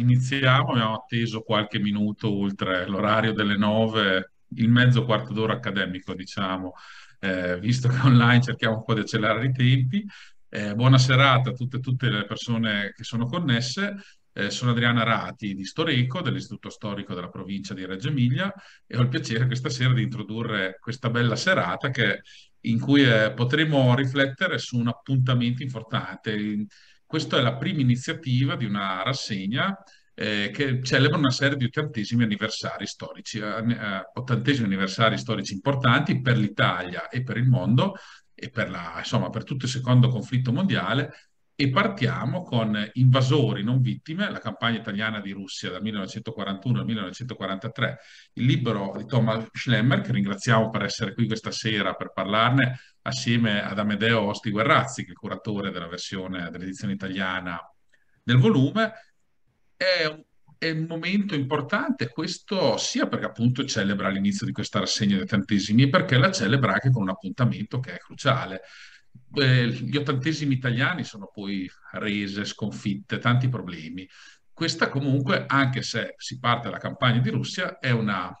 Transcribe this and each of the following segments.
iniziamo, abbiamo atteso qualche minuto oltre l'orario delle nove, il mezzo quarto d'ora accademico, diciamo, eh, visto che online cerchiamo un po' di accelerare i tempi. Eh, buona serata a tutte, e tutte, le persone che sono connesse. Eh, sono Adriana Rati di Storeco, dell'Istituto Storico della provincia di Reggio Emilia, e ho il piacere questa sera di introdurre questa bella serata che, in cui eh, potremo riflettere su un appuntamento importante questa è la prima iniziativa di una rassegna eh, che celebra una serie di ottantesimi anniversari storici, eh, eh, ottantesimi anniversari storici importanti per l'Italia e per il mondo e per, la, insomma, per tutto il secondo conflitto mondiale e partiamo con Invasori non vittime, la campagna italiana di Russia dal 1941 al 1943, il libro di Thomas Schlemmer, che ringraziamo per essere qui questa sera per parlarne, assieme ad Amedeo Osti Guerrazzi, che è il curatore della versione dell'edizione italiana del volume. È un, è un momento importante questo sia perché appunto celebra l'inizio di questa rassegna dei ottantesimi e perché la celebra anche con un appuntamento che è cruciale. Eh, gli ottantesimi italiani sono poi rese, sconfitte, tanti problemi. Questa comunque, anche se si parte dalla campagna di Russia, è una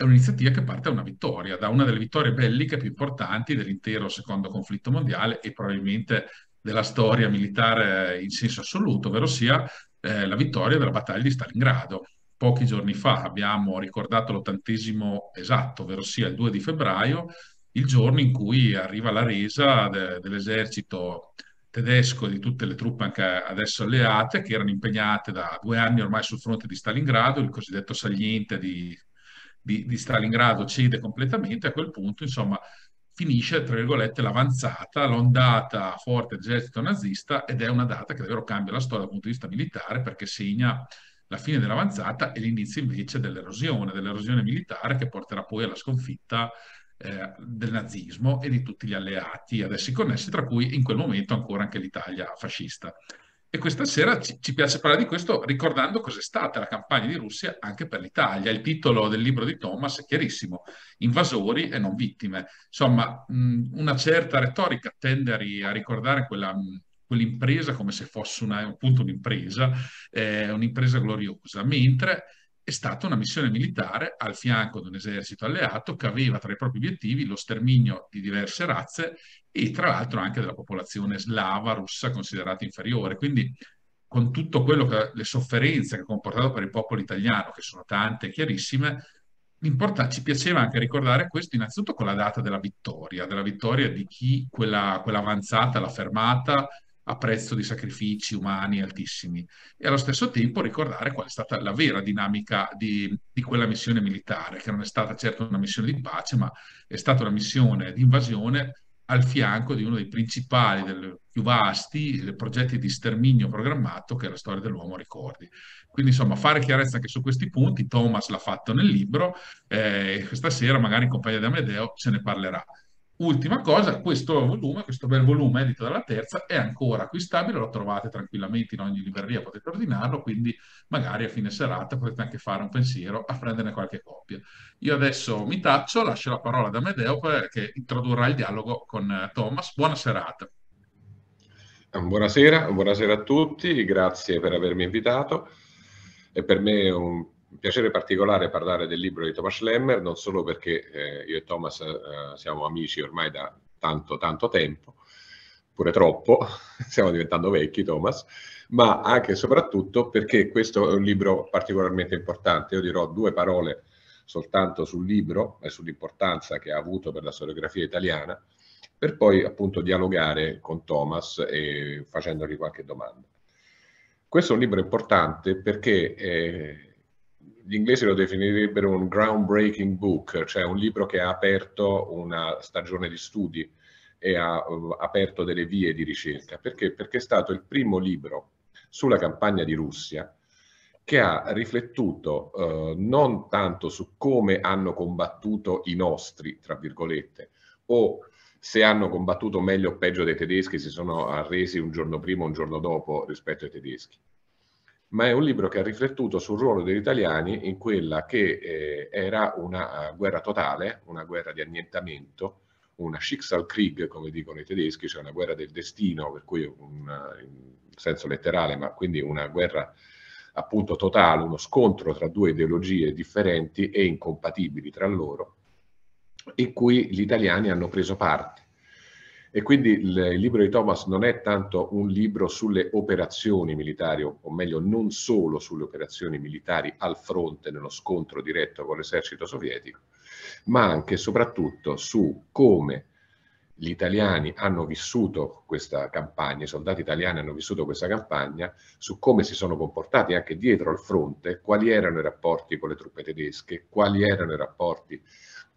è un'iniziativa che parte da una vittoria, da una delle vittorie belliche più importanti dell'intero secondo conflitto mondiale e probabilmente della storia militare in senso assoluto, ovvero sia eh, la vittoria della battaglia di Stalingrado. Pochi giorni fa abbiamo ricordato l'ottantesimo esatto, ovvero sia il 2 di febbraio, il giorno in cui arriva la resa de- dell'esercito tedesco e di tutte le truppe anche adesso alleate che erano impegnate da due anni ormai sul fronte di Stalingrado, il cosiddetto saliente di di, di Stalingrado cede completamente, a quel punto, insomma, finisce, tra virgolette, l'avanzata, l'ondata forte dell'esercito nazista ed è una data che davvero cambia la storia dal punto di vista militare perché segna la fine dell'avanzata e l'inizio invece dell'erosione, dell'erosione militare che porterà poi alla sconfitta eh, del nazismo e di tutti gli alleati ad essi connessi, tra cui in quel momento ancora anche l'Italia fascista. E questa sera ci, ci piace parlare di questo ricordando cos'è stata la campagna di Russia anche per l'Italia. Il titolo del libro di Thomas è chiarissimo, Invasori e non vittime. Insomma, mh, una certa retorica tende a, ri, a ricordare quella... Mh, quell'impresa come se fosse una, appunto un'impresa, eh, un'impresa gloriosa, mentre è stata una missione militare al fianco di un esercito alleato che aveva tra i propri obiettivi lo sterminio di diverse razze e tra l'altro anche della popolazione slava russa considerata inferiore. Quindi con tutto quello che le sofferenze che ha comportato per il popolo italiano, che sono tante e chiarissime, ci piaceva anche ricordare questo innanzitutto con la data della vittoria, della vittoria di chi quella, quell'avanzata l'ha fermata, a prezzo di sacrifici umani altissimi e allo stesso tempo ricordare qual è stata la vera dinamica di, di quella missione militare, che non è stata certo una missione di pace, ma è stata una missione di invasione al fianco di uno dei principali, dei più vasti progetti di sterminio programmato che la storia dell'uomo ricordi. Quindi insomma fare chiarezza anche su questi punti, Thomas l'ha fatto nel libro, eh, questa sera magari in compagnia di Amedeo se ne parlerà. Ultima cosa, questo volume, questo bel volume edito dalla terza, è ancora acquistabile, lo trovate tranquillamente in ogni libreria, potete ordinarlo, quindi magari a fine serata potete anche fare un pensiero a prenderne qualche copia. Io adesso mi taccio, lascio la parola ad Amedeo eh, che introdurrà il dialogo con eh, Thomas. Buona serata. Buonasera, buonasera a tutti, grazie per avermi invitato. È per me un un piacere particolare parlare del libro di Thomas Schlemmer, non solo perché eh, io e Thomas eh, siamo amici ormai da tanto tanto tempo, pure troppo, stiamo diventando vecchi Thomas, ma anche e soprattutto perché questo è un libro particolarmente importante. Io dirò due parole soltanto sul libro e sull'importanza che ha avuto per la storiografia italiana, per poi appunto dialogare con Thomas e facendogli qualche domanda. Questo è un libro importante perché eh, gli inglesi lo definirebbero un groundbreaking book, cioè un libro che ha aperto una stagione di studi e ha eh, aperto delle vie di ricerca. Perché? Perché è stato il primo libro sulla campagna di Russia che ha riflettuto uh, non tanto su come hanno combattuto i nostri, tra virgolette, o se hanno combattuto meglio o peggio dei tedeschi, si sono arresi un giorno prima o un giorno dopo rispetto ai tedeschi, ma è un libro che ha riflettuto sul ruolo degli italiani in quella che eh, era una eh, guerra totale, una guerra di annientamento, una Schicksalkrieg, come dicono i tedeschi, cioè una guerra del destino, per cui una, eh, in senso letterale, ma quindi una guerra appunto totale, uno scontro tra due ideologie differenti e incompatibili tra loro, in cui gli italiani hanno preso parte e quindi il, il, libro di Thomas non è tanto un libro sulle operazioni militari, o, o meglio non solo sulle operazioni militari al fronte nello scontro diretto con l'esercito sovietico, ma anche e soprattutto su come gli italiani hanno vissuto questa campagna, i soldati italiani hanno vissuto questa campagna, su come si sono comportati anche dietro al fronte, quali erano i rapporti con le truppe tedesche, quali erano i rapporti,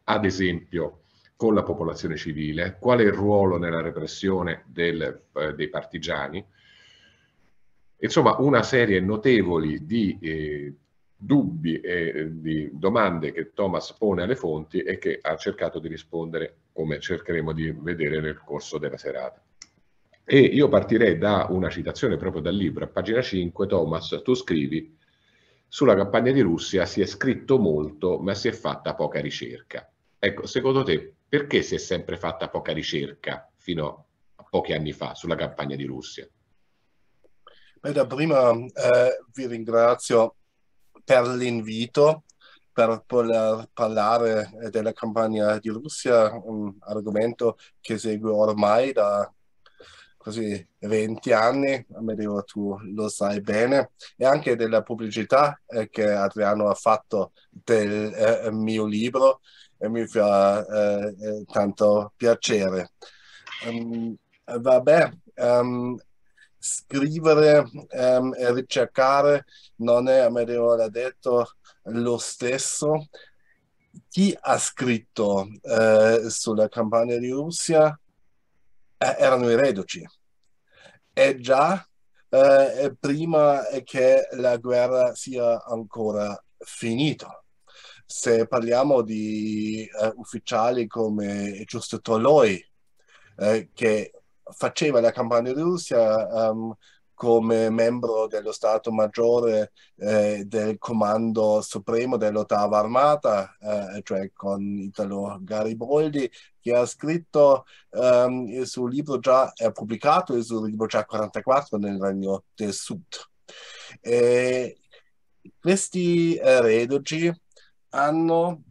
ad esempio, con la popolazione civile, qual è il ruolo nella repressione del, eh, dei partigiani. Insomma, una serie notevoli di eh, dubbi e eh, di domande che Thomas pone alle fonti e che ha cercato di rispondere come cercheremo di vedere nel corso della serata. E io partirei da una citazione proprio dal libro, a pagina 5, Thomas, tu scrivi sulla campagna di Russia si è scritto molto ma si è fatta poca ricerca. Ecco, secondo te perché si è sempre fatta poca ricerca fino a pochi anni fa sulla campagna di Russia? Beh, da prima eh, vi ringrazio per l'invito per poter parlare eh, della campagna di Russia, un argomento che seguo ormai da quasi 20 anni, Amedeo tu lo sai bene, e anche della pubblicità eh, che Adriano ha fatto del eh, mio libro e mi fa eh, eh tanto piacere. Um, vabbè, um, scrivere um, e ricercare non è, Amedeo l'ha detto, lo stesso. Chi ha scritto eh, sulla campagna di Russia eh, erano i reduci. E già eh, prima che la guerra sia ancora finita se parliamo di uh, ufficiali come giusto Toloi, uh, che faceva la campagna di Russia um, come membro dello Stato Maggiore eh, del Comando Supremo dell'Ottava Armata, eh, cioè con Italo Gariboldi, che ha scritto um, il suo libro già, ha pubblicato il suo libro già 44 nel Regno del Sud. E questi eh, reduci hanno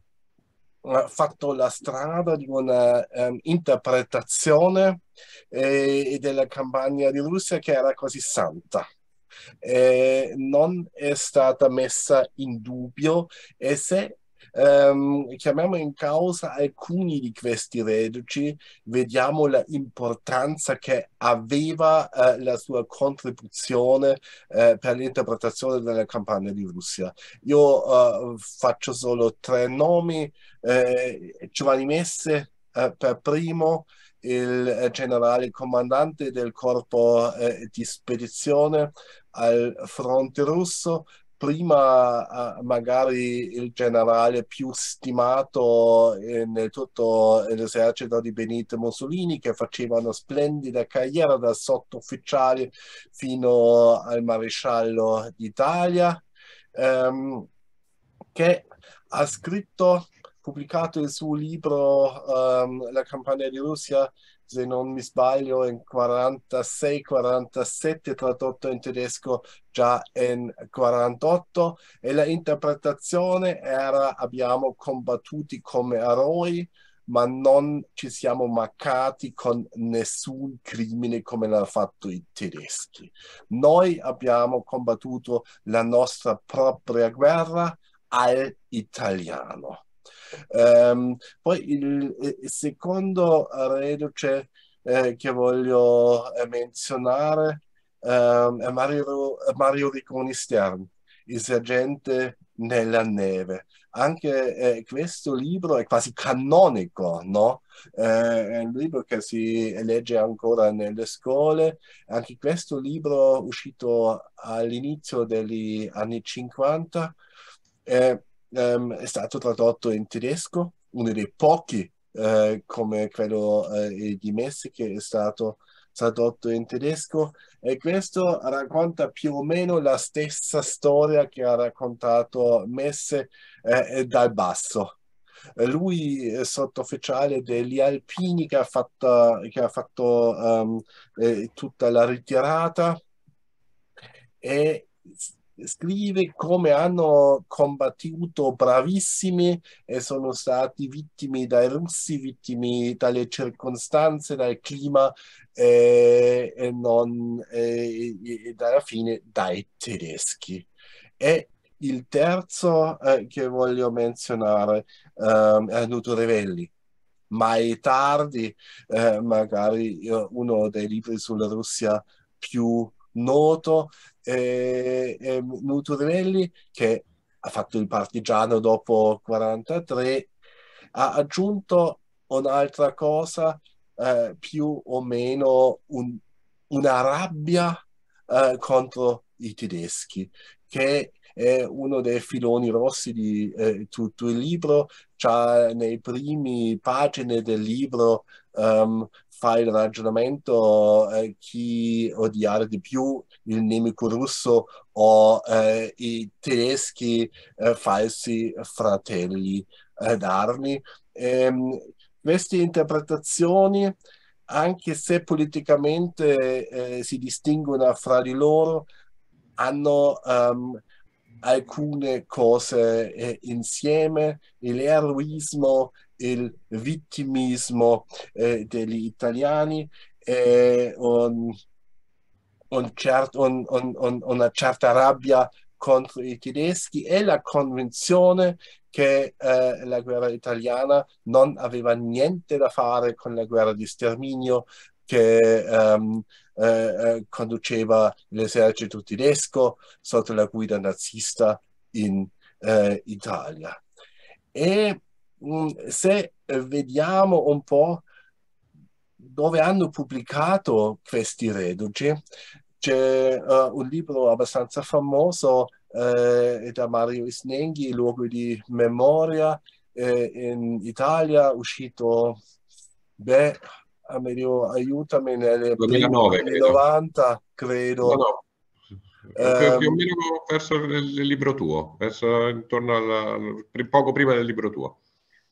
eh, fatto la strada di una um, interpretazione eh, della campagna di Russia che era così santa. Eh, non è stata messa in dubbio e se ehm, chiamiamo in causa alcuni di questi reduci, vediamo l'importanza che aveva eh, la sua contribuzione eh, per l'interpretazione della campagna di Russia. Io eh, faccio solo tre nomi, eh, Giovanni Messe eh, per primo, il generale comandante del corpo eh, di spedizione al fronte russo, prima eh, magari il generale più stimato eh, nel tutto l'esercito di Benito Mussolini che faceva una splendida carriera da sottufficiale fino al maresciallo d'Italia ehm, che ha scritto pubblicato il suo libro ehm, La campagna di Russia se non mi sbaglio, in 46, 47, tradotto in tedesco già in 48, e l'interpretazione era abbiamo combattuti come eroi, ma non ci siamo maccati con nessun crimine come l'hanno fatto i tedeschi. Noi abbiamo combattuto la nostra propria guerra al italiano. Um, poi il, il secondo reduce eh, che voglio eh, menzionare um, è Mario, Mario Ricconi Stern, Il sergente nella neve. Anche eh, questo libro è quasi canonico, no? Eh, è un libro che si legge ancora nelle scuole. Anche questo libro, uscito all'inizio degli anni 50, eh, um, è stato tradotto in tedesco, uno dei pochi, uh, come quello uh, di Messi, che è stato tradotto in tedesco e questo racconta più o meno la stessa storia che ha raccontato Messe eh, dal basso. Lui è sottufficiale degli alpini che ha fatto, che ha fatto um, eh, tutta la ritirata e scrive come hanno combattuto bravissimi e sono stati vittime dai russi, vittime dalle circostanze, dal clima eh, e, non, eh, e, alla fine dai tedeschi. E il terzo eh, che voglio menzionare eh, è Nutorevelli mai tardi, eh, magari eh, uno dei libri sulla Russia più noto, eh, eh, Nutrelli, che ha fatto il partigiano dopo 43, ha aggiunto un'altra cosa, eh, più o meno un, una rabbia eh, contro i tedeschi, che è uno dei filoni rossi di eh, tutto il libro, già nei primi pagine del libro um, fa il ragionamento eh, chi odiare di più il nemico russo o eh, i tedeschi eh, falsi fratelli eh, d'armi. Ehm, queste interpretazioni anche se politicamente eh, si distinguono fra di loro, hanno um, alcune cose eh, insieme, l'eroismo, il vittimismo eh, degli italiani e un, un cert, un, una certa rabbia contro i tedeschi e la convinzione che eh, la guerra italiana non aveva niente da fare con la guerra di sterminio, che um, eh, conduceva l'esercito tedesco sotto la guida nazista in eh, Italia. E mh, mm, se vediamo un po' dove hanno pubblicato questi reduci, c'è uh, un libro abbastanza famoso eh, da Mario Isnenghi, Luogo di Memoria, eh, in Italia, uscito beh, Ah, meglio, aiutami, nel 2009, 90, credo. No, no. più o ehm, meno verso il, libro tuo, verso intorno al, poco prima del libro tuo.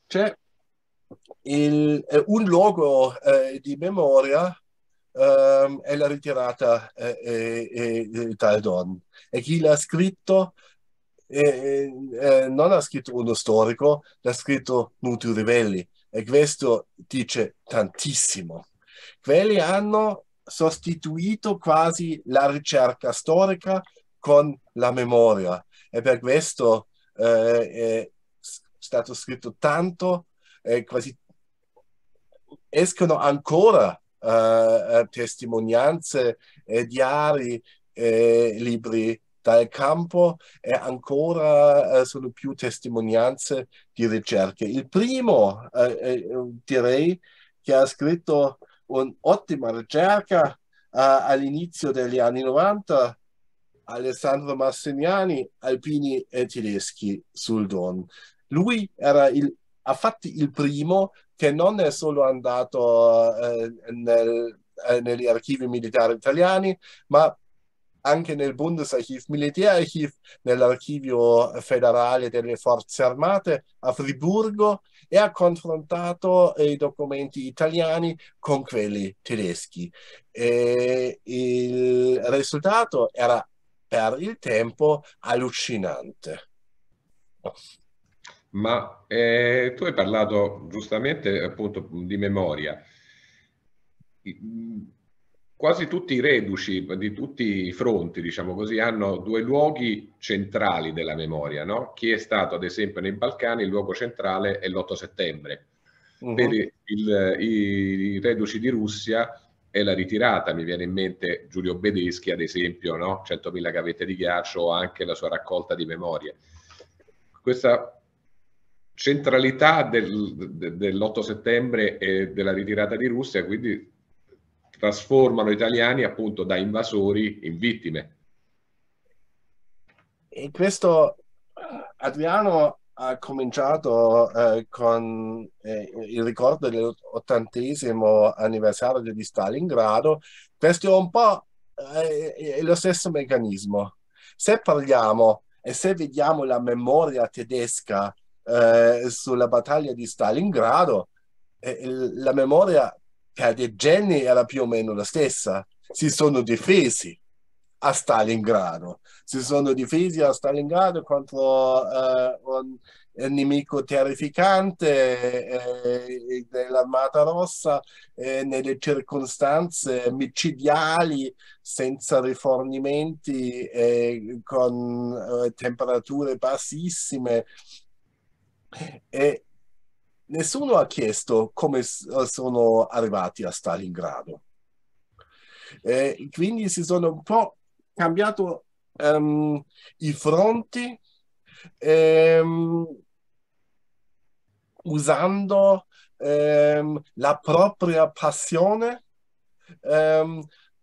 C'è il, un luogo eh, di memoria Um, è la ritirata eh, eh, eh, Taldon. E chi l'ha scritto eh, eh, eh, non ha scritto uno storico, l'ha scritto Nutri Rivelli, e questo dice tantissimo. Quelli hanno sostituito quasi la ricerca storica con la memoria e per questo eh, è stato scritto tanto eh, quasi escono ancora eh, eh testimonianze, diari, e libri dal campo e ancora eh, sono più testimonianze di ricerche. Il primo, eh, eh direi, che ha scritto un'ottima ricerca eh, all'inizio degli anni 90, Alessandro Massignani, Alpini e Tedeschi sul Don. Lui era il, ha fatto il primo che non è solo andato eh, nel, eh, negli archivi militari italiani, ma anche nel Bundesarchiv Militärarchiv, nell'archivio federale delle forze armate a Friburgo e ha confrontato eh, i documenti italiani con quelli tedeschi. E il risultato era per il tempo allucinante. Ma eh, tu hai parlato giustamente appunto di memoria quasi tutti i reduci di tutti i fronti, diciamo così, hanno due luoghi centrali della memoria, no? Chi è stato, ad esempio, nei Balcani, il luogo centrale è l'8 settembre. Uh-huh. Per il, i, i, reduci di Russia è la ritirata, mi viene in mente Giulio Bedeschi, ad esempio, no? 100.000 gavette di ghiaccio o anche la sua raccolta di memorie. Questa centralità del, dell'8 settembre e della ritirata di Russia, quindi trasformano italiani appunto da invasori in vittime. E questo Adriano ha cominciato eh, con eh, il ricordo dell'ottantesimo anniversario di Stalingrado, questo è un po' eh, eh, lo stesso meccanismo. Se parliamo e se vediamo la memoria tedesca eh, sulla battaglia di Stalingrado, eh, la memoria cioè, Jenny era più o meno la stessa, si sono difesi a Stalingrado, si sono difesi a Stalingrado contro uh, un, nemico terrificante eh, eh, dell'Armata Rossa eh, nelle circostanze micidiali, senza rifornimenti, eh, con eh, temperature bassissime. E, nessuno ha chiesto come eh, sono arrivati a Stalingrado. Eh, quindi si sono un po' cambiati um, ehm, i fronti um, usando um, la propria passione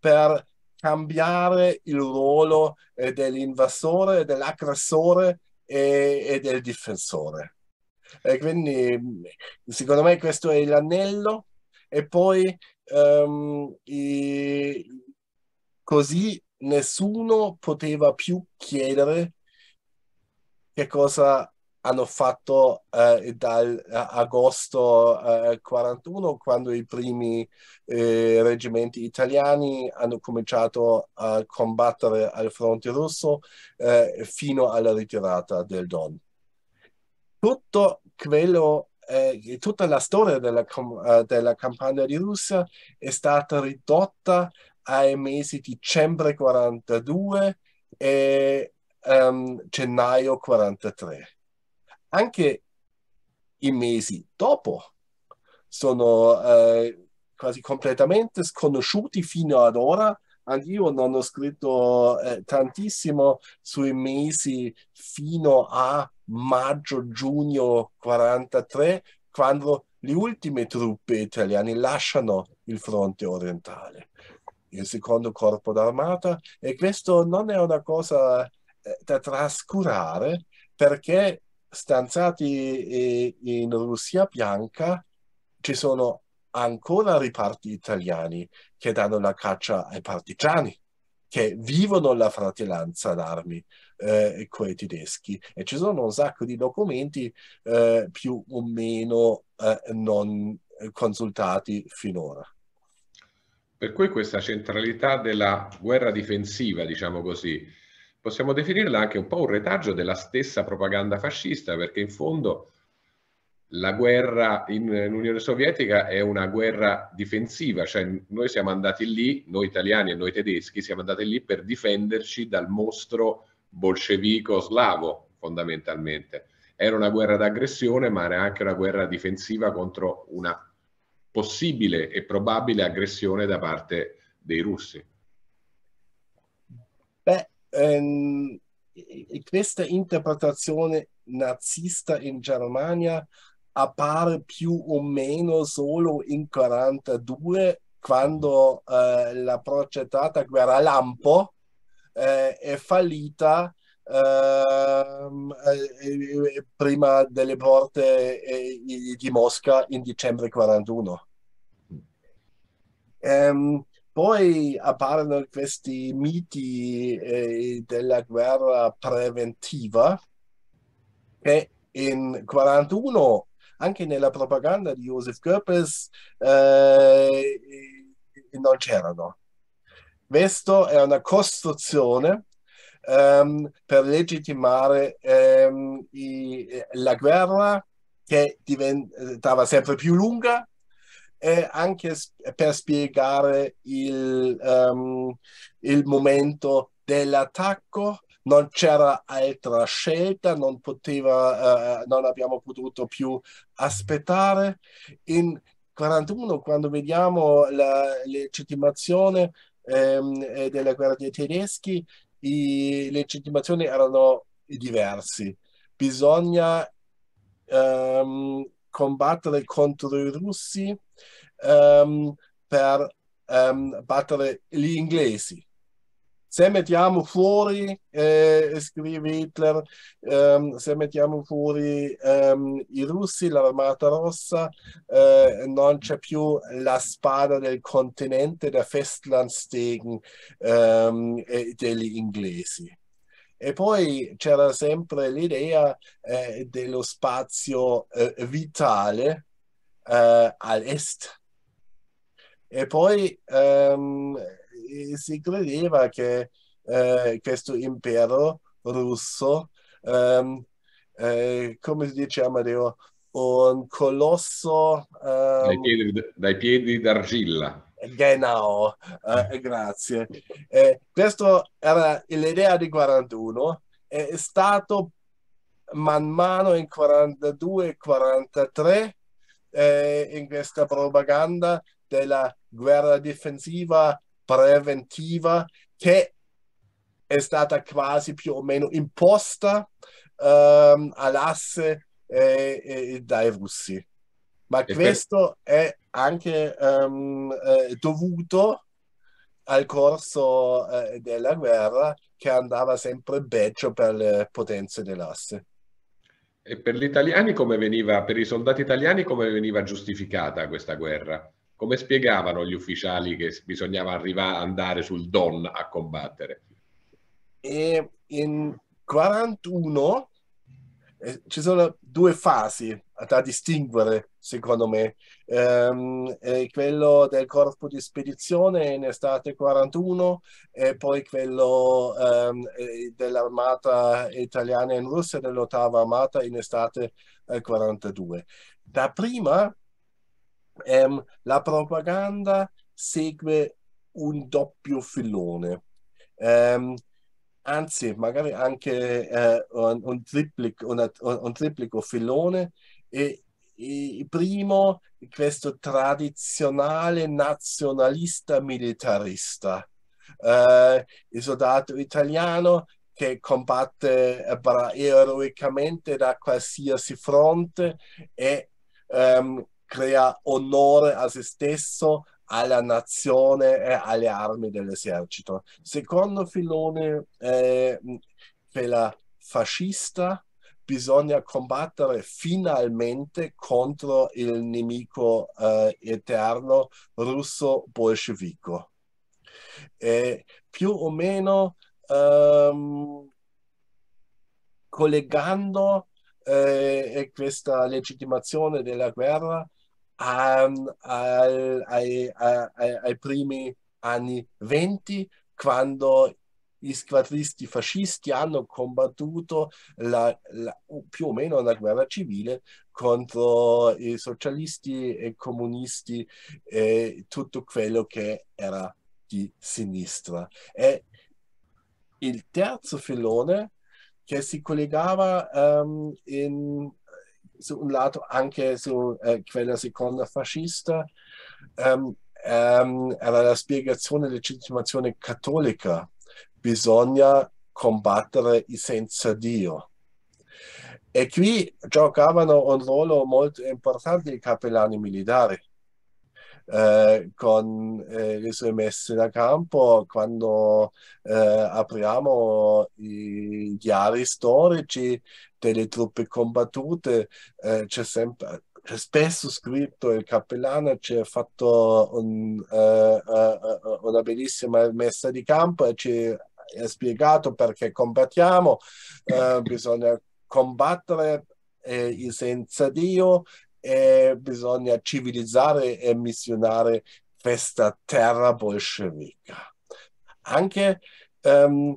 per cambiare il ruolo eh, dell'invasore, dell'aggressore e, e del difensore. E eh, quindi secondo me questo è l'anello e poi um, ehm, e così nessuno poteva più chiedere che cosa hanno fatto eh, dal agosto eh, 41 quando i primi eh, reggimenti italiani hanno cominciato a combattere al fronte russo eh, fino alla ritirata del Don tutto quello, eh, tutta la storia della, eh, della campagna di Russia è stata ridotta ai mesi dicembre 42 e um, gennaio 43. Anche i mesi dopo sono eh, quasi completamente sconosciuti fino ad ora anch'io non ho scritto eh, tantissimo sui mesi fino a maggio-giugno 43, quando le ultime truppe italiane lasciano il fronte orientale, il secondo corpo d'armata, e questo non è una cosa eh, da trascurare perché stanziati eh, in Russia bianca ci sono ancora riparti italiani che danno la caccia ai partigiani, che vivono la fratellanza d'armi eh, con i tedeschi e ci sono un sacco di documenti eh, più o meno eh, non consultati finora. Per cui questa centralità della guerra difensiva, diciamo così, possiamo definirla anche un po' un retaggio della stessa propaganda fascista, perché in fondo la guerra in, in Unione Sovietica è una guerra difensiva, cioè noi siamo andati lì, noi italiani e noi tedeschi, siamo andati lì per difenderci dal mostro bolscevico slavo fondamentalmente. Era una guerra d'aggressione, ma era anche una guerra difensiva contro una possibile e probabile aggressione da parte dei russi. Beh, ehm, questa interpretazione nazista in Germania appare più o meno solo in 42 quando eh, la progettata guerra lampo eh, è fallita ehm, eh, eh, prima delle porte eh, di Mosca in dicembre 41. Ehm, poi apparono questi miti eh, della guerra preventiva che in 41 anche nella propaganda di Joseph Goebbels eh, non c'erano. Questo è una costruzione ehm, per legittimare ehm, i, la guerra che diventava sempre più lunga e anche per spiegare il, um, il momento dell'attacco non c'era altra scelta, non, poteva, eh, non abbiamo potuto più aspettare. In 1941, quando vediamo la legittimazione ehm, eh, della guerra dei tedeschi, i, le legittimazioni erano diverse. Bisogna ehm, combattere contro i russi ehm, per ehm, battere gli inglesi se mettiamo fuori, eh, scrive Hitler, ehm, se mettiamo fuori ehm, i russi, l'armata rossa, eh, non c'è più la spada del continente der Festlandstegen ehm, degli inglesi. E poi c'era sempre l'idea eh, dello spazio eh, vitale eh, all'est. E poi ehm, si credeva che eh, questo impero russo, ehm, eh, come si dice Amadeo, un colosso... Ehm, dai, piedi, d'argilla. Genau, eh, eh, grazie. Eh, questa era l'idea di 41, è stato man mano in 42 43 eh, in questa propaganda della guerra difensiva preventiva che è stata quasi più o meno imposta um, all'asse eh, eh, dai russi. Ma e questo per... è anche um, eh, dovuto al corso eh, della guerra che andava sempre peggio per le potenze dell'asse. E per gli italiani come veniva, per i soldati italiani come veniva giustificata questa guerra? come spiegavano gli ufficiali che bisognava arrivare, andare sul Don a combattere? E in 41 eh, ci sono due fasi da distinguere, secondo me. Ehm, quello del corpo di spedizione in estate 41 e poi quello ehm, dell'armata italiana in Russia, dell'ottava armata in estate 42. Eh, da prima ehm, la propaganda segue un doppio filone. Ehm, anzi, magari anche eh, un, un, triplico, una, un, triplico filone. E, e primo, questo tradizionale nazionalista militarista. Eh, il soldato italiano che combatte eh, eroicamente da qualsiasi fronte e um, crea onore a se stesso, alla nazione e alle armi dell'esercito. Secondo Filone, eh, la fascista bisogna combattere finalmente contro il nemico eh, eterno russo-bolscevico. più o meno ehm, collegando eh, questa legittimazione della guerra um, al, ai, ai, ai, primi anni venti, quando gli squadristi fascisti hanno combattuto la, la, più o meno la guerra civile contro i socialisti e i comunisti e tutto quello che era di sinistra. E il terzo filone che si collegava um, in, su un lato anche su eh, quella seconda fascista ehm, ehm, era la spiegazione della legittimazione cattolica bisogna combattere senza Dio e qui giocavano un ruolo molto importante i capellani militari eh, con eh, le sue messe da campo, quando eh, apriamo i diari storici delle truppe combattute, eh, c'è sempre c'è spesso scritto il cappellano ci ha fatto un, eh, una bellissima messa di campo e ci ha spiegato perché combattiamo, bisogna combattere senza Dio e bisogna civilizzare e missionare questa terra bolscevica. Anche ehm,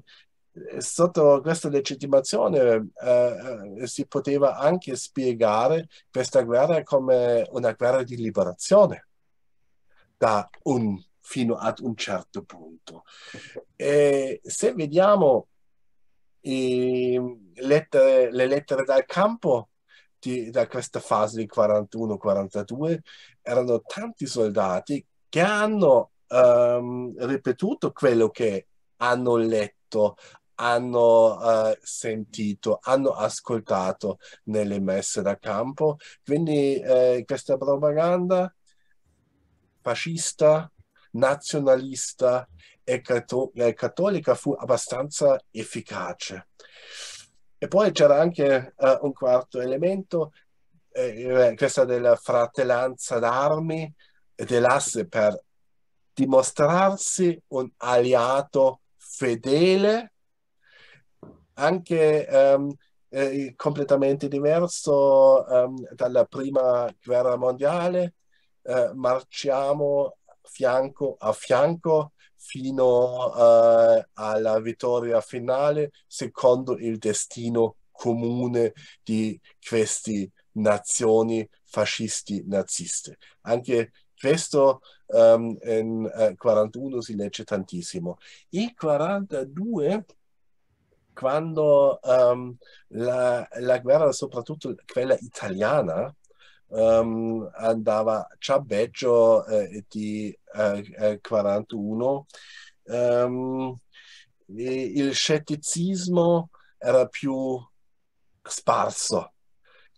sotto questa legittimazione eh, eh, si poteva anche spiegare questa guerra come una guerra di liberazione da un, fino ad un certo punto. E se vediamo lettere, le lettere dal campo, tutti da questa fase di 41-42 erano tanti soldati che hanno um, ripetuto quello che hanno letto, hanno uh, sentito, hanno ascoltato nelle messe da campo. Quindi eh, questa propaganda fascista, nazionalista e cattolica fu abbastanza efficace. E poi c'era anche eh, un quarto elemento, eh, eh questa della fratellanza d'armi e dell'asse per dimostrarsi un alleato fedele, anche ehm, eh, completamente diverso ehm, dalla prima guerra mondiale, eh, marciamo fianco a fianco fino uh, alla vittoria finale secondo il destino comune di queste nazioni fascisti naziste. Anche questo um, in uh, eh, 41 si legge tantissimo. Il 42 quando um, la, la guerra, soprattutto quella italiana, um, andava Ciabeggio eh, di eh, 41. Eh, um, ehm, il scetticismo era più sparso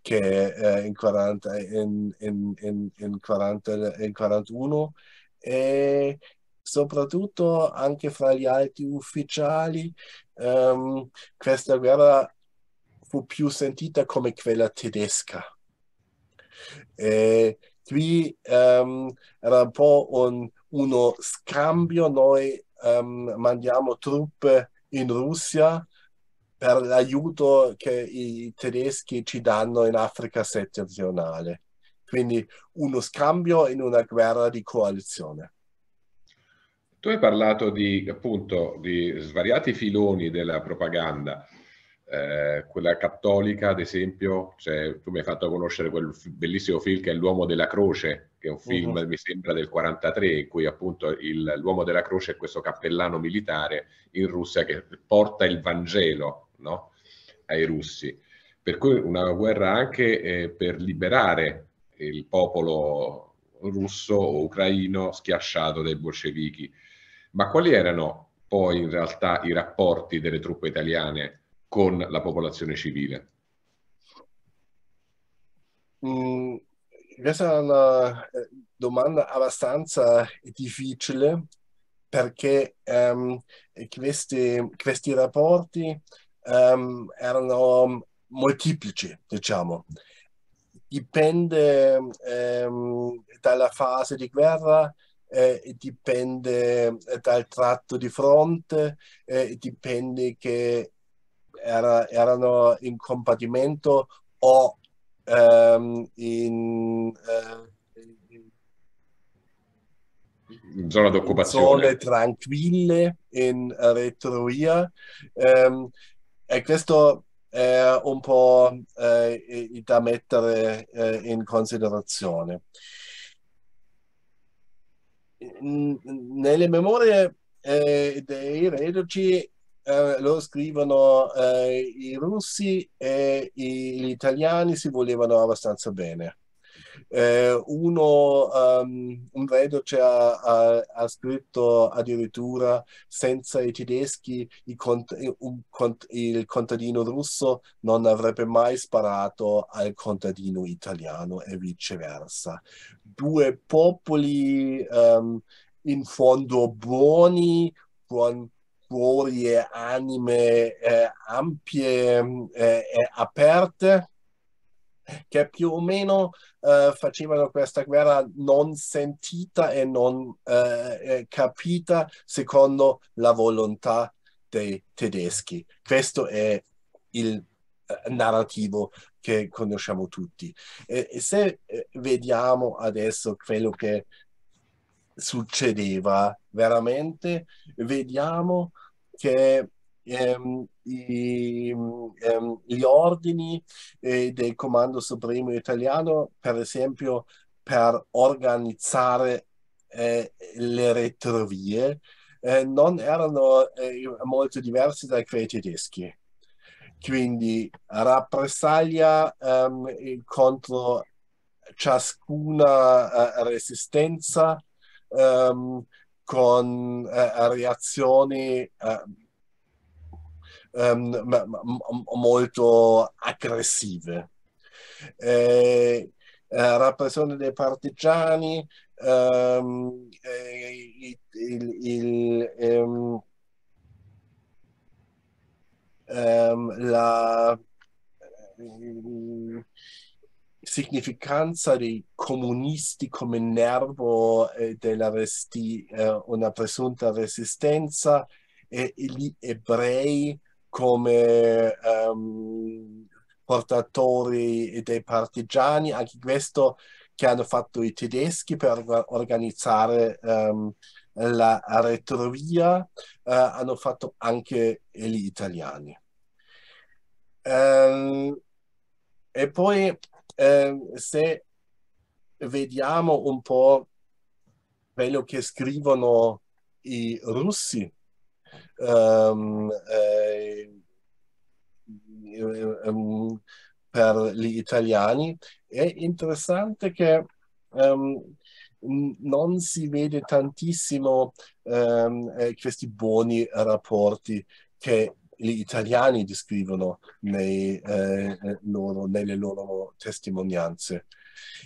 che eh, in, 40, in, in, in, 40, in 41 e soprattutto anche fra gli altri ufficiali um, questa guerra fu più sentita come quella tedesca e eh, qui um, era un po' un, uno scambio, noi um, mandiamo truppe in Russia per l'aiuto che i tedeschi ci danno in Africa settentrionale. Quindi uno scambio in una guerra di coalizione. Tu hai parlato di, appunto, di svariati filoni della propaganda. Eh, quella cattolica, ad esempio, cioè, tu mi hai fatto conoscere quel bellissimo film che è L'uomo della croce, che è un film, uh-huh. mi sembra, del 43, in cui appunto il, l'uomo della croce è questo cappellano militare in Russia che porta il Vangelo no? ai russi. Per cui una guerra anche eh, per liberare il popolo russo o ucraino schiacciato dai bolscevichi. Ma quali erano poi in realtà i rapporti delle truppe italiane con la popolazione civile? Mm, questa è una eh, domanda abbastanza difficile perché um, questi, questi, rapporti um, erano moltiplici, diciamo. Dipende um, dalla fase di guerra, eh, dipende eh, dal tratto di fronte, eh, dipende che era, erano in compartimento o um, in, uh, in, zona d'occupazione. In zone tranquille, in retrovia. Um, ehm, e questo è un po' eh, da mettere eh, in considerazione. N- nelle memorie eh, dei reduci eh, lo scrivono eh, i russi e gli italiani si volevano abbastanza bene. Eh, uno, um, un reduce ha, ha, ha, scritto addirittura senza i tedeschi il, cont il, contadino russo non avrebbe mai sparato al contadino italiano e viceversa. Due popoli um, in fondo buoni con cuori, anime eh, ampie, mm, eh, aperte, che più o meno eh, facevano questa guerra non sentita e non eh, eh, capita secondo la volontà dei tedeschi. Questo è il eh, narrativo che conosciamo tutti. E se vediamo adesso quello che succedeva veramente, vediamo che ehm, i, ehm, gli ordini eh, del Comando Supremo Italiano, per esempio, per organizzare eh, le retrovie, eh, non erano eh, molto diversi da quelli tedeschi. Quindi rappresaglia ehm, contro ciascuna eh, resistenza, Um, con eh, reazioni eh, um, molto aggressive. Eh, eh rappressione dei partigiani, ehm, eh, il, il, il, ehm, ehm, la, significanza dei comunisti come nervo eh, della resti, eh, una presunta resistenza e, e gli ebrei come um, portatori dei partigiani, anche questo che hanno fatto i tedeschi per organizzare um, la retrovia, uh, hanno fatto anche gli italiani. Um, e poi eh, se vediamo un po' quello che scrivono i russi, um, eh, um, per gli italiani, è interessante che um, non si vede tantissimo eh, questi buoni rapporti che gli italiani descrivono nei, eh, eh loro, nelle loro testimonianze.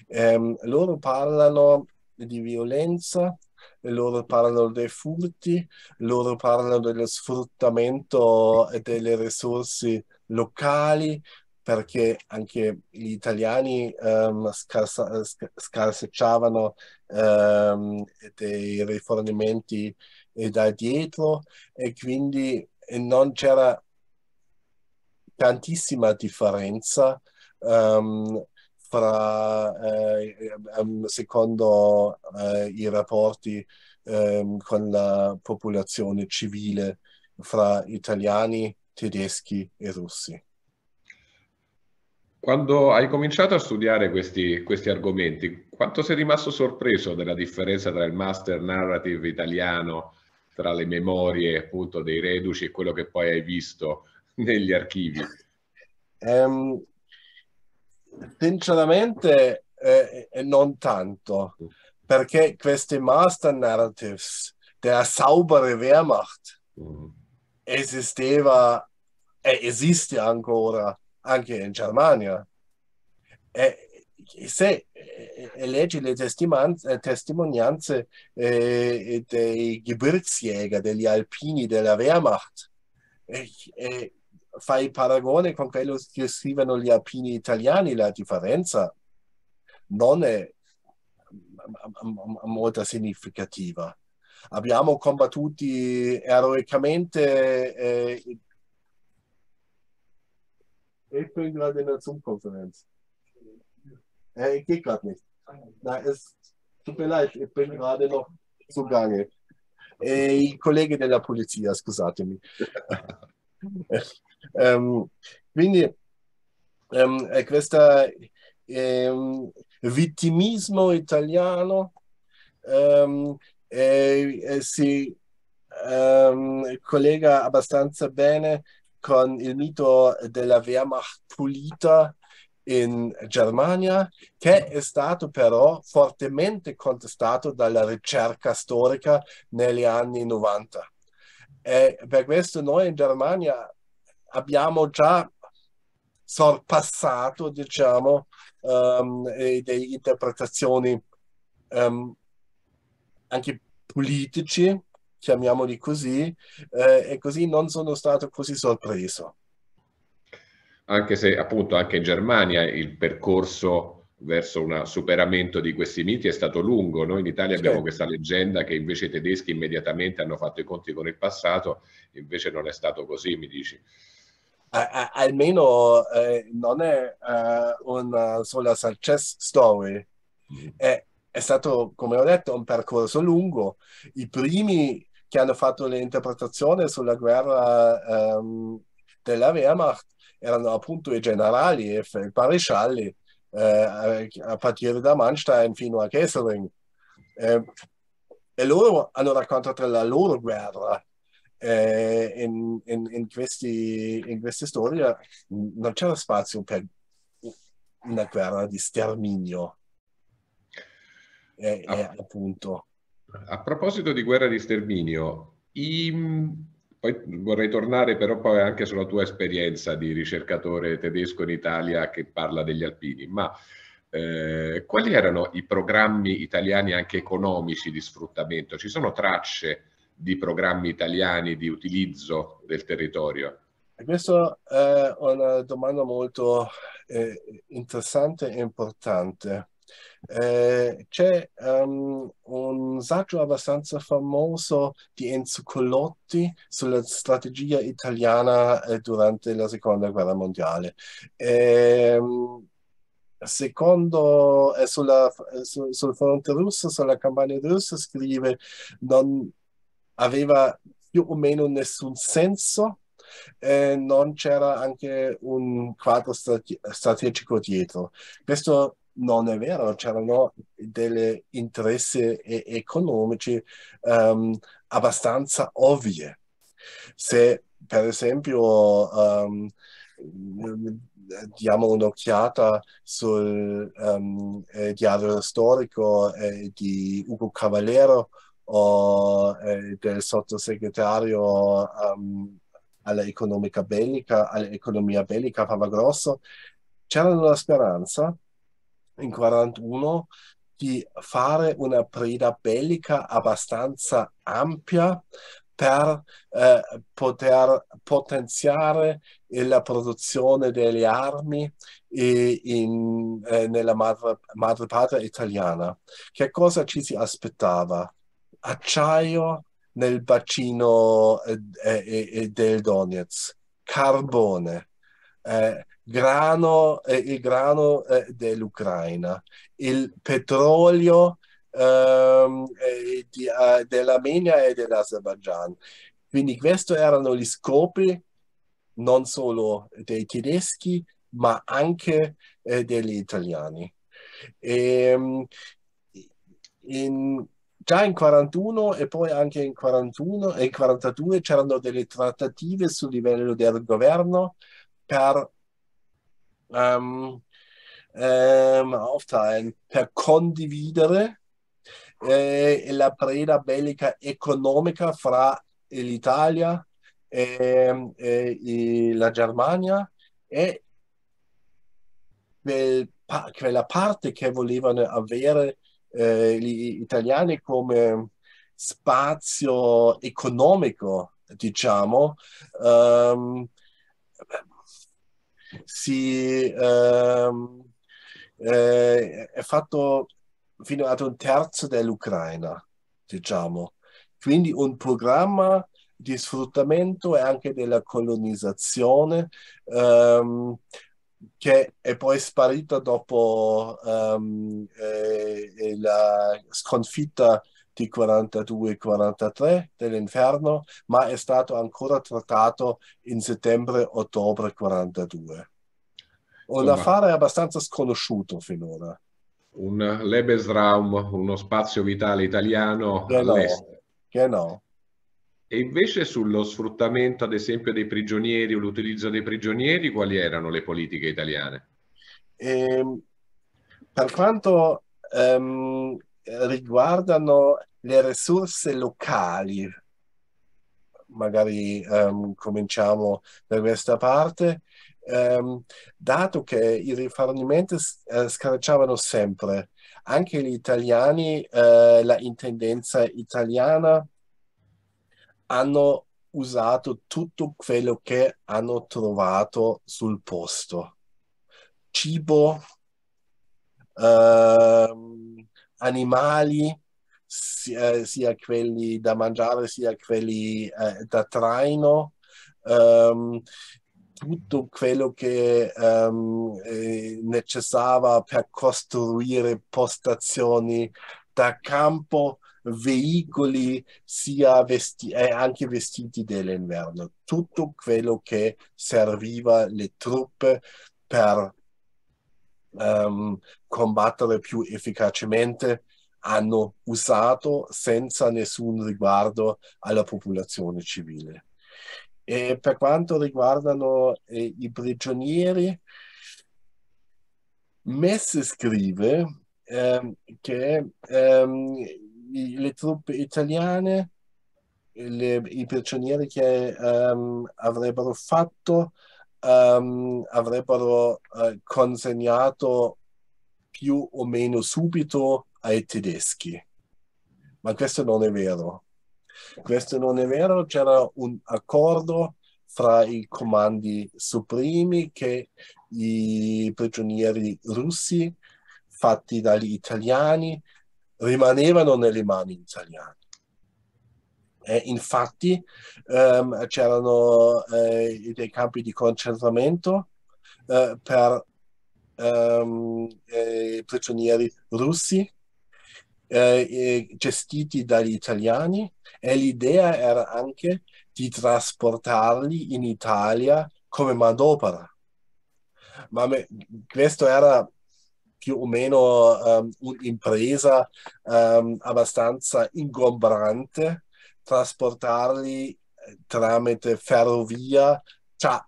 Eh, loro parlano di violenza, loro parlano dei furti, loro parlano dello sfruttamento delle risorse locali, perché anche gli italiani um, scarsa, scarseggiavano um, dei rifornimenti eh, da dietro e quindi e non c'era tantissima differenza um, fra, uh, secondo uh, i rapporti um, con la popolazione civile fra italiani, tedeschi e russi. Quando hai cominciato a studiare questi, questi, argomenti, quanto sei rimasto sorpreso della differenza tra il master narrative italiano tra le memorie appunto dei reduci e quello che poi hai visto negli archivi? Um, sinceramente eh, non tanto, perché queste master narratives della saubere Wehrmacht mm-hmm. esisteva e esiste ancora anche in Germania. E se eh, eh, leggi le eh, testimonianze eh, dei Gebirgsjäger, degli alpini della Wehrmacht, eh, fai paragone con quello che scrivono gli alpini italiani, la differenza non è molto significativa. Abbiamo combattuto eroicamente eh, e per Zoom-conferenza. Äh, geht gerade nicht. Na, es tut mir leid, ich bin gerade noch zugange. Äh, Kollege della Polizia, scusatemi. ähm, quindi, ähm, äh, questa ehm, vittimismo italiano ehm, eh, eh, si ehm, collega abbastanza bene con il mito della Wehrmacht pulita in Germania, che è stato però fortemente contestato dalla ricerca storica negli anni 90. E per questo noi in Germania abbiamo già sorpassato, diciamo, um, delle interpretazioni um, anche politici, chiamiamoli così, eh, e così non sono stato così sorpreso anche se appunto anche in Germania il percorso verso un superamento di questi miti è stato lungo. Noi in Italia abbiamo questa leggenda che invece i tedeschi immediatamente hanno fatto i conti con il passato, invece non è stato così, mi dici. almeno eh, non è uh, eh, una sola success story. Mm. È, è, stato, come ho detto, un percorso lungo. I primi che hanno fatto l'interpretazione sulla guerra um, della Wehrmacht erano appunto i generali e i parescialli eh, a partire da Manstein fino a Kesselring. Eh, e loro hanno raccontato la loro guerra eh, in, in, in, questi, in queste storie. Non c'era spazio per una guerra di sterminio. E, eh, a, eh, appunto. A proposito di guerra di sterminio, i, poi vorrei tornare però poi anche sulla tua esperienza di ricercatore tedesco in Italia che parla degli alpini, ma eh, quali erano i programmi italiani anche economici di sfruttamento? Ci sono tracce di programmi italiani di utilizzo del territorio? Questa è eh, una domanda molto eh, interessante e importante. Eh, c'è um, un saggio abbastanza famoso di Enzo Collotti sulla strategia italiana eh, durante la seconda guerra mondiale. Ehm, eh, secondo sulla, eh, su, sul fronte russo, sulla campagna russa, scrive non aveva più o meno nessun senso eh, non c'era anche un quadro strate- strategico dietro. Questo non è vero, c'erano degli interessi economici um, abbastanza ovvi. Se per esempio um, diamo un'occhiata sul um, eh, diario storico eh, di Ugo Cavallero o eh, del sottosegretario um, all'economia bellica, all'economia bellica Favagrosso, c'era una speranza in 41 di fare una preda bellica abbastanza ampia per eh, poter potenziare la produzione delle armi in, eh, nella madre, madrepatria italiana. Che cosa ci si aspettava? Acciaio nel bacino eh, eh, eh del Donetsk, carbone, eh, grano, eh, il grano eh, dell'Ucraina, il petrolio ehm, eh, di, eh, dell'Armenia e dell'Azerbaijan. Quindi questi erano gli scopi non solo dei tedeschi, ma anche eh, degli italiani. E, ehm, in, già in 41 e poi anche in 41 e in 42 c'erano delle trattative sul livello del governo per ähm, ähm, aufteilen per condividere eh, la preda bellica economica fra l'Italia e, e, e la Germania e quel, quella parte che volevano avere eh, gli italiani come spazio economico, diciamo, um, si, ehm, eh, è fatto fino ad un terzo dell'Ucraina, diciamo. Quindi un programma di sfruttamento e anche della colonizzazione ehm, che è poi sparita dopo ehm, eh, la sconfitta di 42-43 dell'inferno, ma è stato ancora trattato in settembre-ottobre 42. Un Insomma, affare abbastanza sconosciuto finora. Un Lebensraum, uno spazio vitale italiano che all'estero. No, che no. E invece sullo sfruttamento, ad esempio, dei prigionieri o l'utilizzo dei prigionieri, quali erano le politiche italiane? E, ehm, per quanto um, riguardano le risorse locali. Magari um, cominciamo da questa parte. Um, dato che i rifornimenti uh, scaricavano sempre, anche gli italiani, uh, la intendenza italiana, hanno usato tutto quello che hanno trovato sul posto. Cibo, uh, animali, sia, sia quelli da mangiare sia quelli eh, da traino. Um, tutto quello che um, eh, per costruire postazioni da campo, veicoli, sia vesti- eh, anche vestiti dell'inverno. Tutto quello che serviva alle truppe per um, combattere più efficacemente hanno usato senza nessun riguardo alla popolazione civile. E per quanto riguardano eh, i prigionieri, Messi scrive eh, che eh, le truppe italiane, le, i prigionieri che ehm, avrebbero fatto, ehm, avrebbero eh, consegnato più o meno subito ai tedeschi. Ma questo non è vero. Questo non è vero, c'era un accordo fra i comandi supremi che i prigionieri russi fatti dagli italiani rimanevano nelle mani italiane. E infatti um, c'erano eh, dei campi di concentramento eh, per um, eh, prigionieri russi eh, eh, gestiti dagli italiani e l'idea era anche di trasportarli in Italia come manodopera. Ma me, questo era più o meno um, un'impresa um, abbastanza ingombrante, trasportarli eh, tramite ferrovia, cioè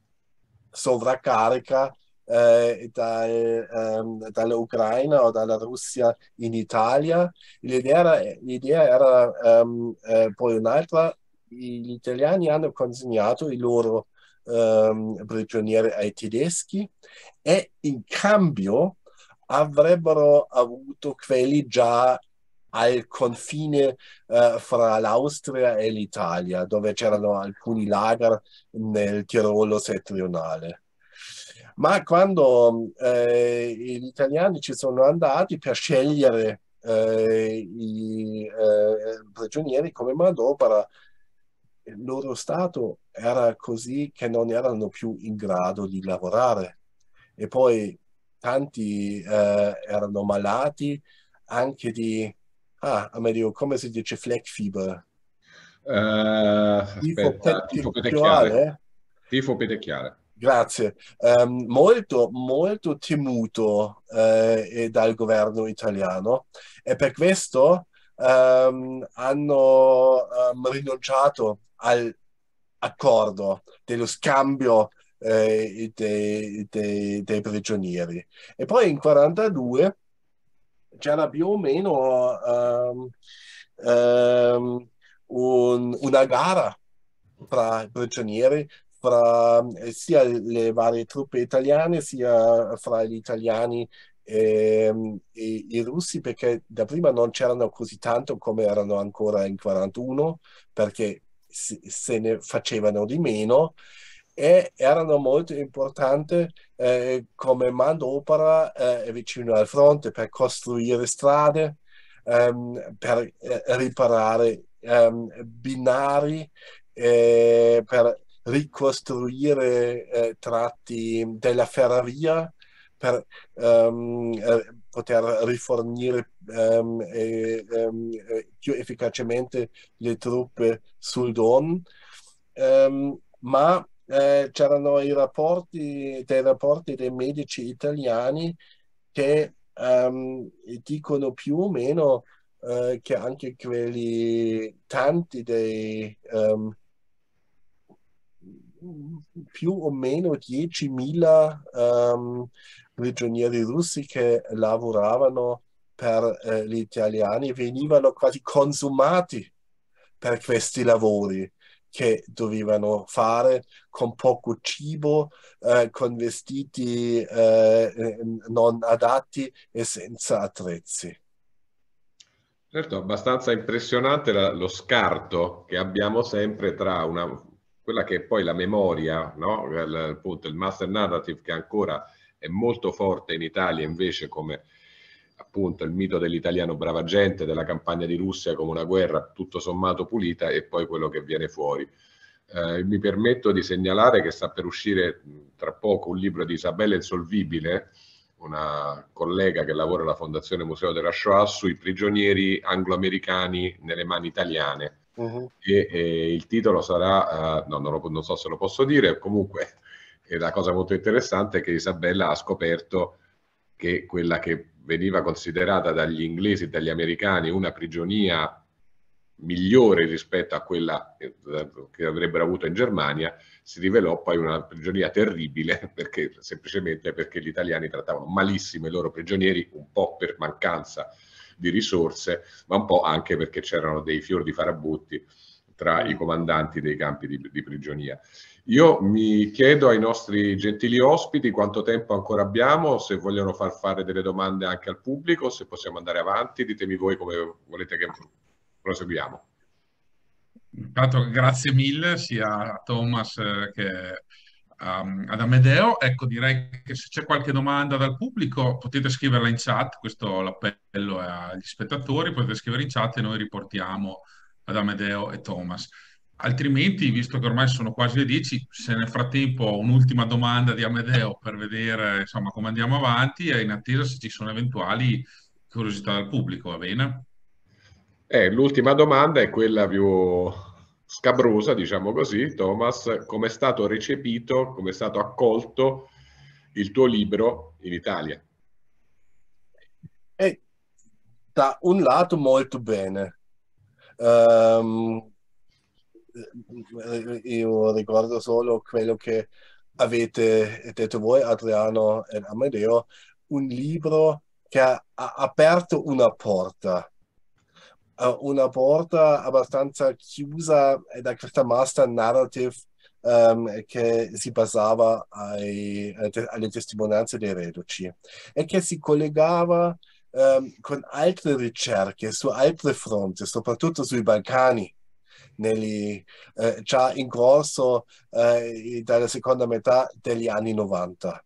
sovraccarica eh, dal, ehm, dall'Ucraina o dalla Russia in Italia. L'idea era, l'idea era ehm, eh, poi un'altra, gli italiani hanno consegnato i loro ehm, prigionieri ai tedeschi e in cambio avrebbero avuto quelli già al confine eh, fra l'Austria e l'Italia, dove c'erano alcuni lager nel Tirolo settentrionale ma quando eh, gli italiani ci sono andati per scegliere eh, i eh, prigionieri come manodopera, il loro stato era così che non erano più in grado di lavorare e poi tanti eh, erano malati anche di, ah Amelio, come si dice flexfever? Uh, eh, tifo aspetta, tifo petechiale. Tifo petechiale Grazie. Ehm, molto, molto temuto eh, dal governo italiano e per questo ehm, hanno ehm, rinunciato all'accordo dello scambio eh, dei, dei, dei, prigionieri. E poi in 42 c'era più o meno ehm, ehm, un, una gara tra i prigionieri fra eh, sia le varie truppe italiane sia fra gli italiani e, ehm, e, i russi perché da prima non c'erano così tanto come erano ancora in 41 perché se ne facevano di meno e erano molto importanti eh, come manodopera eh, vicino al fronte per costruire strade, ehm, per eh, riparare ehm, binari, eh, per ricostruire eh, tratti della ferrovia per um, poter rifornire um, e, um, più efficacemente le truppe sul Don, ma eh, c'erano i rapporti dei rapporti dei medici italiani che dicono più o meno eh, che anche quelli tanti dei più o meno 10.000 um, ehm, prigionieri russi che lavoravano per eh, gli italiani, venivano quasi consumati per questi lavori che dovevano fare con poco cibo, eh, con vestiti eh, ehm, non adatti e senza attrezzi. Certo, abbastanza impressionante la, lo scarto che abbiamo sempre tra una quella che è poi la memoria, no? il, appunto, il master narrative che ancora è molto forte in Italia invece come appunto il mito dell'italiano brava gente, della campagna di Russia come una guerra tutto sommato pulita e poi quello che viene fuori. Eh, mi permetto di segnalare che sta per uscire tra poco un libro di Isabella Insolvibile, una collega che lavora alla Fondazione Museo della Shoah, sui prigionieri anglo-americani nelle mani italiane uh-huh. e, e, il titolo sarà, uh, no, non, lo, non, so se lo posso dire, comunque è la cosa molto interessante è che Isabella ha scoperto che quella che veniva considerata dagli inglesi e dagli americani una prigionia migliore rispetto a quella eh, che avrebbero avuto in Germania, si rivelò poi una prigionia terribile, perché, semplicemente perché gli italiani trattavano malissimo i loro prigionieri, un po' per mancanza di di risorse, ma un po' anche perché c'erano dei fior di farabutti tra i mm. comandanti dei campi di, di prigionia. Io mi chiedo ai nostri gentili ospiti quanto tempo ancora abbiamo, se vogliono far fare delle domande anche al pubblico, se possiamo andare avanti, ditemi voi come volete che proseguiamo. Intanto grazie mille sia a Thomas eh, che Ehm, ad Amedeo. Ecco, direi che se c'è qualche domanda dal pubblico potete scriverla in chat, questo l'appello è agli spettatori, potete scriverla in chat e noi riportiamo ad Amedeo e Thomas. Altrimenti, visto che ormai sono quasi le 10, se nel frattempo un'ultima domanda di Amedeo per vedere insomma, come andiamo avanti e in attesa se ci sono eventuali curiosità dal pubblico, va bene? Eh, l'ultima domanda è quella più scabrosa, diciamo così, Thomas, come è stato recepito, come è stato accolto il tuo libro in Italia? Eh, da un lato molto bene. Um, io ricordo solo quello che avete detto voi, Adriano e Amedeo, un libro che ha aperto una porta uh, una porta abbastanza chiusa da questa master narrative um, che si basava ai, alle testimonianze dei reduci e che si collegava um, con altre ricerche su altre fronti, soprattutto sui Balcani. Negli, eh, già in corso eh, dalla seconda metà degli anni 90.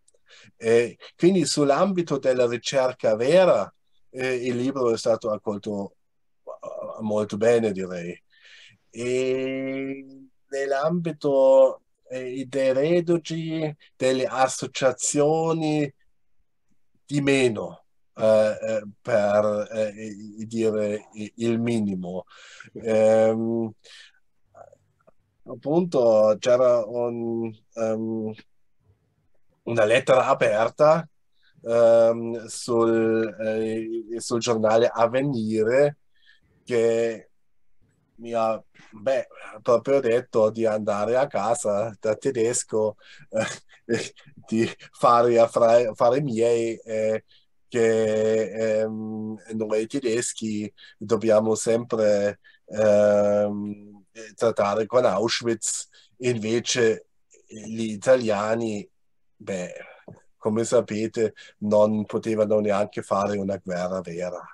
E quindi sull'ambito della ricerca vera eh, il libro è stato accolto molto bene, direi. E nell'ambito eh, dei reduci, delle associazioni, di meno, eh, eh per eh, dire il minimo. Ehm, appunto c'era un, um, una lettera aperta um, sul, eh, sul giornale Avvenire che mi ha beh, proprio detto di andare a casa da tedesco, eh, di fare affari miei, eh, che ehm, noi tedeschi dobbiamo sempre ehm, trattare con Auschwitz, invece gli italiani, beh, come sapete, non potevano neanche fare una guerra vera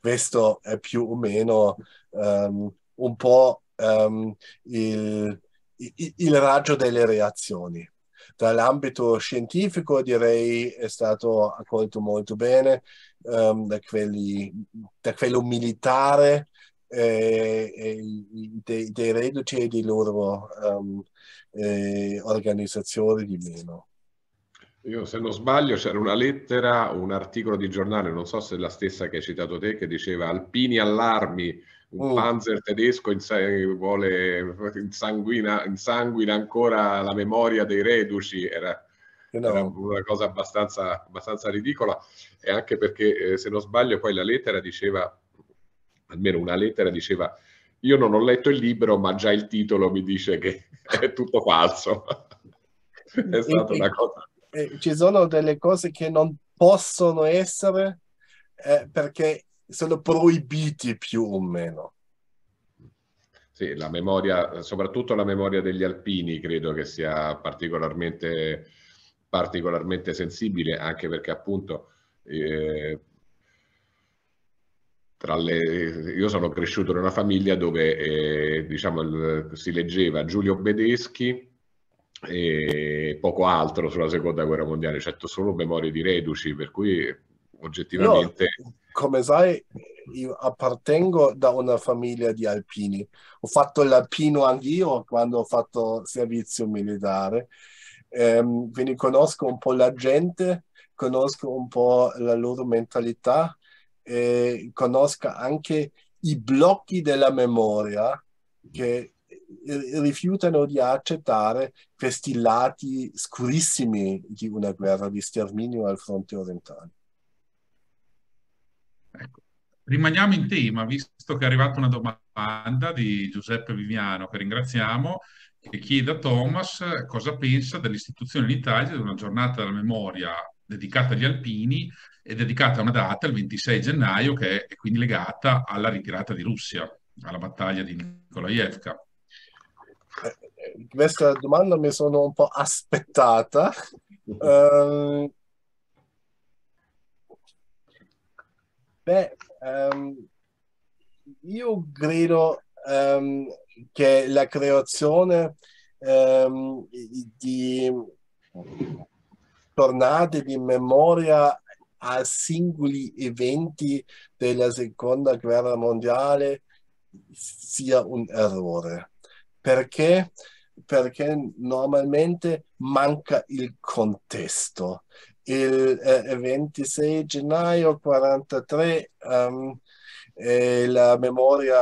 questo è più o meno um, un po' um, il, il, il raggio delle reazioni dall'ambito scientifico direi è stato accolto molto bene um, da, quelli, da, quello militare eh, eh, dei, dei reduci e dei loro um, eh, di meno. Io se non sbaglio c'era una lettera, un articolo di giornale, non so se è la stessa che hai citato te, che diceva Alpini allarmi, un oh. panzer tedesco vuole, insanguina, insanguina, ancora la memoria dei reduci, era, eh no. era una cosa abbastanza, abbastanza, ridicola e anche perché eh, se non sbaglio poi la lettera diceva, almeno una lettera diceva io non ho letto il libro ma già il titolo mi dice che è tutto falso. è stata una cosa eh, ci sono delle cose che non possono essere eh, perché sono proibiti più o meno. Sì, la memoria, soprattutto la memoria degli alpini, credo che sia particolarmente, particolarmente sensibile, anche perché appunto eh, le, io sono cresciuto in una famiglia dove eh, diciamo, si leggeva Giulio Bedeschi, e poco altro sulla seconda guerra mondiale, certo solo memorie di reduci, per cui oggettivamente... No, come sai, io appartengo da una famiglia di alpini. Ho fatto l'alpino anch'io quando ho fatto servizio militare, ehm, quindi conosco un po' la gente, conosco un po' la loro mentalità, e conosco anche i blocchi della memoria che eh, rifiutano di accettare questi lati scurissimi di una guerra di sterminio al fronte orientale. Ecco. Rimaniamo in tema, visto che è arrivata una domanda di Giuseppe Viviano, che ringraziamo, che chiede a Thomas cosa pensa dell'istituzione in Italia di una giornata della memoria dedicata agli alpini e dedicata a una data, il 26 gennaio, che è quindi legata alla ritirata di Russia, alla battaglia di Nikolaevka. Eh, questa domanda mi sono un po' aspettata. Um, beh, um, io credo um, che la creazione di tornate di memoria a singoli eventi della seconda guerra mondiale sia un errore perché? Perché normalmente manca il contesto. Il eh, 26 gennaio 43 um, eh, la memoria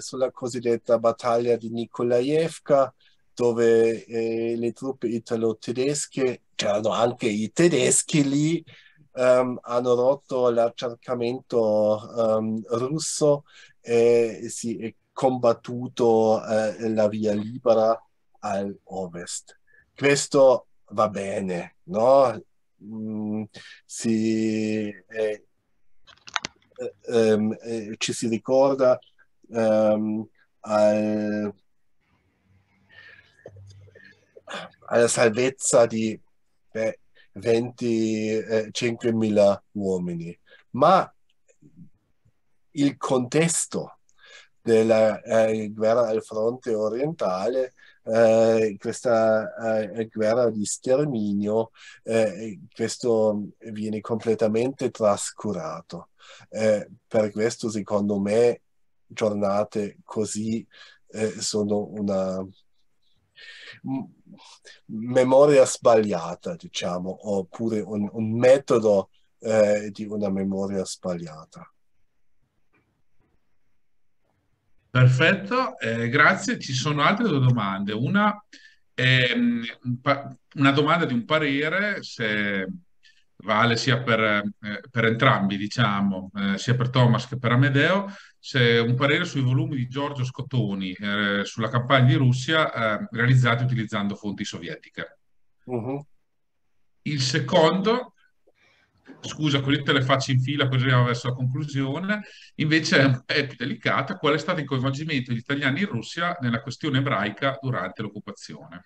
sulla cosiddetta battaglia di Nikolaevka dove eh, le truppe italo-tedesche, c'erano anche i tedeschi lì, um, hanno rotto l'accercamento um, russo e si è combattuto eh, la via libera all'ovest. Questo va bene, no? Mm, si, eh, eh, ehm, eh, ci si ricorda ehm, al, alla salvezza di 25.000 eh, eh, uomini, ma il contesto della eh, guerra al fronte orientale, eh, questa eh, guerra di sterminio, questo viene completamente trascurato. per questo, secondo me, giornate così sono una memoria sbagliata, diciamo, oppure un, un metodo eh, di una memoria sbagliata. Perfetto, eh, grazie. Ci sono altre due domande. Una, è mm, una domanda di un parere, se vale sia per, eh, per entrambi, diciamo, eh, sia per Thomas che per Amedeo, se un parere sui volumi di Giorgio Scottoni eh, sulla campagna di Russia eh, realizzati utilizzando fonti sovietiche. Uh mm-hmm. -huh. Il secondo scusa così te le faccio in fila così andiamo verso la conclusione, invece è più delicata, qual è stato il coinvolgimento degli italiani in Russia nella questione ebraica durante l'occupazione?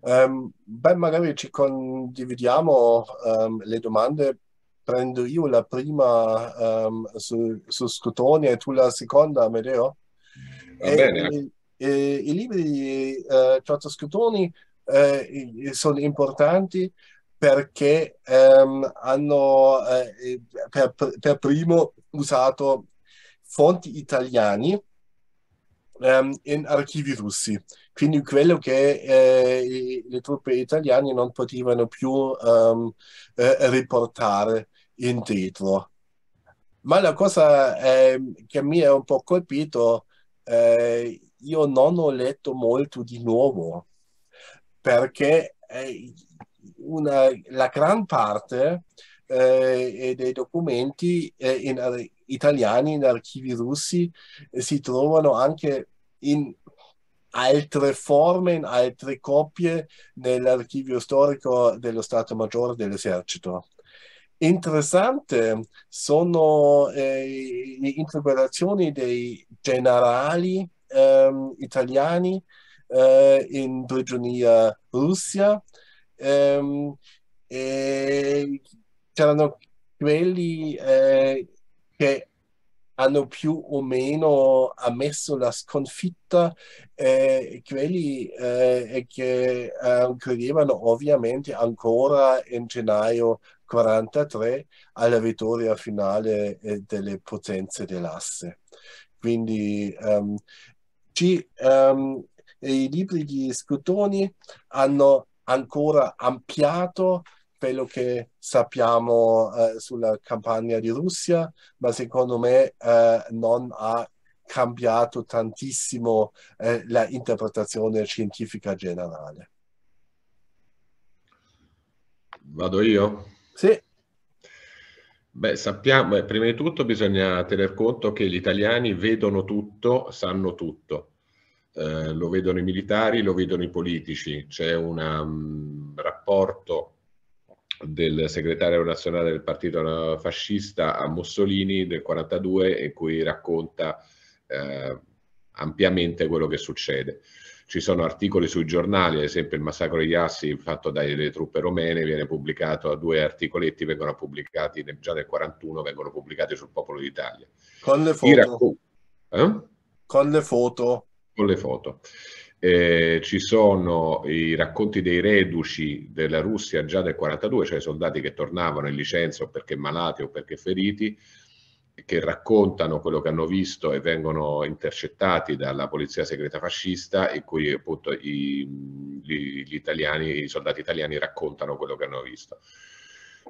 Um, beh, magari ci condividiamo um, le domande. Prendo io la prima um, su, su Scutone e tu la seconda, Amedeo. Va bene. E, e, I libri di uh, eh, Giotto Scutoni uh, sono importanti perché ehm, hanno eh, per, per, primo usato fonti italiani ehm, in archivi russi. Quindi quello che eh, le truppe italiane non potevano più ehm, eh, riportare indietro. Ma la cosa ehm, che mi ha un po' colpito, eh, io non ho letto molto di nuovo, perché eh, una, la gran parte eh, dei documenti eh, in italiani in archivi russi eh, si trovano anche in altre forme, in altre copie nell'archivio storico dello Stato Maggiore dell'Esercito. Interessante sono eh, le interpretazioni dei generali ehm, italiani eh, in prigionia Russia ehm, eh, c'erano quelli eh, che hanno più o meno ammesso la sconfitta, eh, quelli eh, che eh, credevano ovviamente ancora in gennaio 43 alla vittoria finale eh, delle potenze dell'asse. Quindi um, ci, um, i libri di Scutoni hanno ancora ampliato quello che sappiamo eh, sulla campagna di Russia, ma secondo me eh, non ha cambiato tantissimo eh, la scientifica generale. Vado io? Sì. Beh, sappiamo, prima di tutto bisogna tener conto che gli italiani vedono tutto, sanno tutto eh, lo vedono i militari, lo vedono i politici, c'è un um, rapporto del segretario nazionale del partito fascista a Mussolini del 42 in cui racconta eh, ampiamente quello che succede. Ci sono articoli sui giornali, ad esempio il massacro di Assi fatto dalle truppe romene viene pubblicato due articoletti, vengono pubblicati già nel 41, vengono pubblicati sul Popolo d'Italia. Con le foto. Racco- eh? Con le foto con le foto. Eh, ci sono i racconti dei reduci della Russia già del 42, cioè i soldati che tornavano in licenza o perché malati o perché feriti, che raccontano quello che hanno visto e vengono intercettati dalla polizia segreta fascista e cui appunto i, gli, gli italiani, i soldati italiani raccontano quello che hanno visto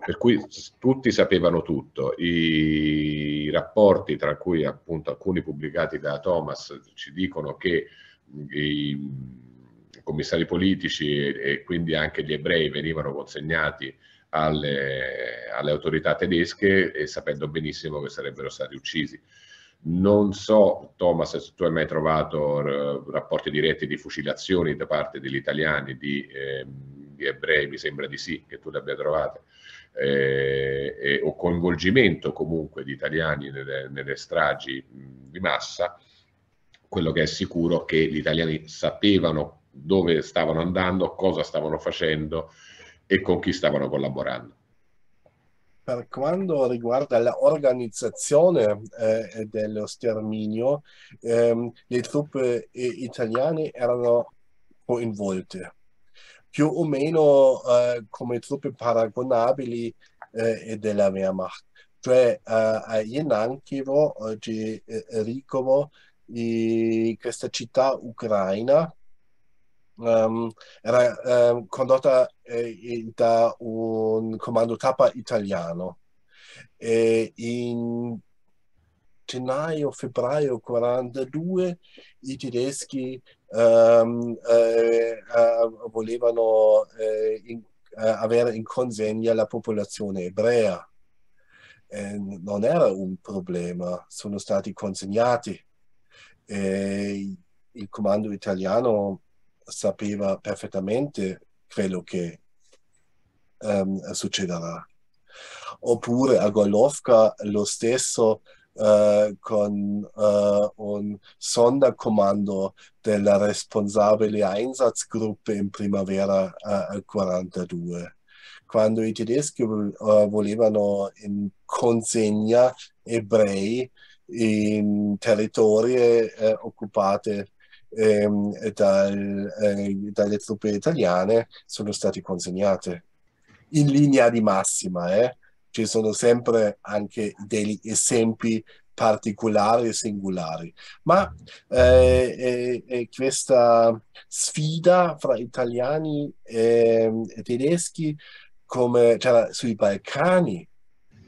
per cui tutti sapevano tutto, i rapporti tra cui appunto alcuni pubblicati da Thomas ci dicono che i commissari politici e quindi anche gli ebrei venivano consegnati alle, alle autorità tedesche e sapendo benissimo che sarebbero stati uccisi. Non so, Thomas, se tu hai mai trovato rapporti diretti di fucilazioni da parte degli italiani, di, eh, di ebrei, mi sembra di sì, che tu le abbia trovate eh, eh, o coinvolgimento comunque di italiani nelle, nelle stragi mh, di massa, quello che è sicuro è che gli italiani sapevano dove stavano andando, cosa stavano facendo e con chi stavano collaborando. Per quanto riguarda l'organizzazione eh, dello sterminio, ehm, le truppe eh, italiane erano coinvolte più o meno eh, come truppe paragonabili eh, della Wehrmacht. Cioè eh, a Yenan, Kievo, oggi eh, Rikovo, questa città ucraina um, era um, condotta eh, da un comando tappa italiano. E in gennaio, febbraio 1942, i tedeschi ehm, eh, eh volevano eh, in, eh, avere in consegna la popolazione ebrea. E non era un problema, sono stati consegnati. E il comando italiano sapeva perfettamente quello che um, succederà. Oppure a Golovka lo stesso eh, con eh, un sonderkommando della responsabile Einsatzgruppe in primavera eh, 42 quando i tedeschi uh, volevano in consegna ebrei in territorie eh, occupate ehm, dal, eh, dalle truppe italiane sono stati consegnati in linea di massima eh? ci sono sempre anche degli esempi particolari e singolari. Ma eh, eh, questa sfida fra italiani e, e tedeschi, come c'era cioè, sui Balcani,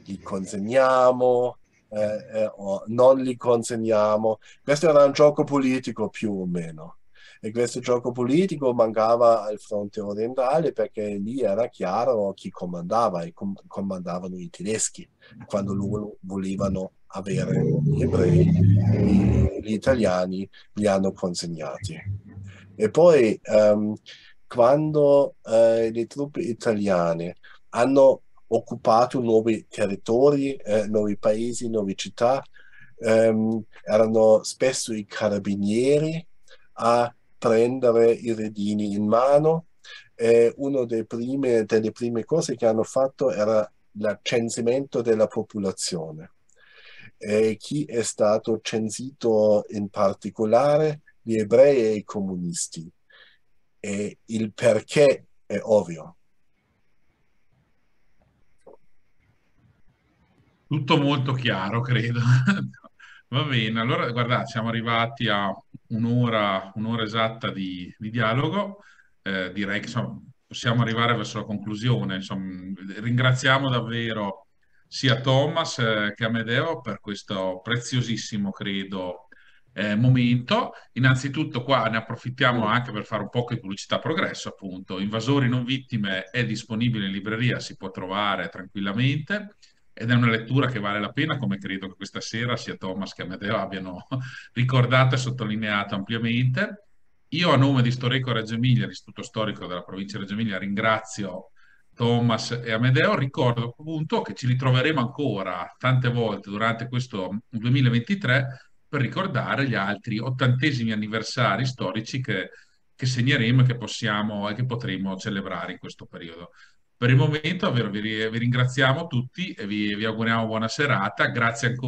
li consegniamo eh, eh, o non li consegniamo, questo era un gioco politico più o meno e questo gioco politico mancava al fronte orientale perché lì era chiaro chi comandava e com- comandavano i tedeschi quando loro volevano avere gli ebrei, gli, gli italiani li hanno consegnati. E poi um, quando eh, le truppe italiane hanno occupato nuovi territori, eh, nuovi paesi, nuove città, ehm, erano spesso i carabinieri a prendere i redini in mano e una delle prime cose che hanno fatto era l'accensimento della popolazione. E chi è stato censito in particolare? Gli ebrei e i comunisti. E il perché è ovvio. Tutto molto chiaro, credo. Va bene, allora guardate, siamo arrivati a un'ora, un'ora esatta di, di dialogo, eh, direi che insomma, possiamo arrivare verso la conclusione. Insomma, ringraziamo davvero sia Thomas eh, che Amedeo per questo preziosissimo, credo, eh, momento. Innanzitutto qua ne approfittiamo anche per fare un po' di pubblicità progresso, appunto. Invasori non vittime è disponibile in libreria, si può trovare tranquillamente ed è una lettura che vale la pena, come credo che questa sera sia Thomas che Amedeo abbiano ricordato e sottolineato ampiamente. Io a nome di Storico Reggio Emilia, l'Istituto Storico della provincia di Reggio Emilia, ringrazio Thomas e Amedeo. Ricordo appunto che ci ritroveremo ancora tante volte durante questo 2023 per ricordare gli altri ottantesimi anniversari storici che, che segneremo e che possiamo e che potremo celebrare in questo periodo. Per il momento vi, vi ringraziamo tutti e vi, vi auguriamo buona serata. Grazie ancora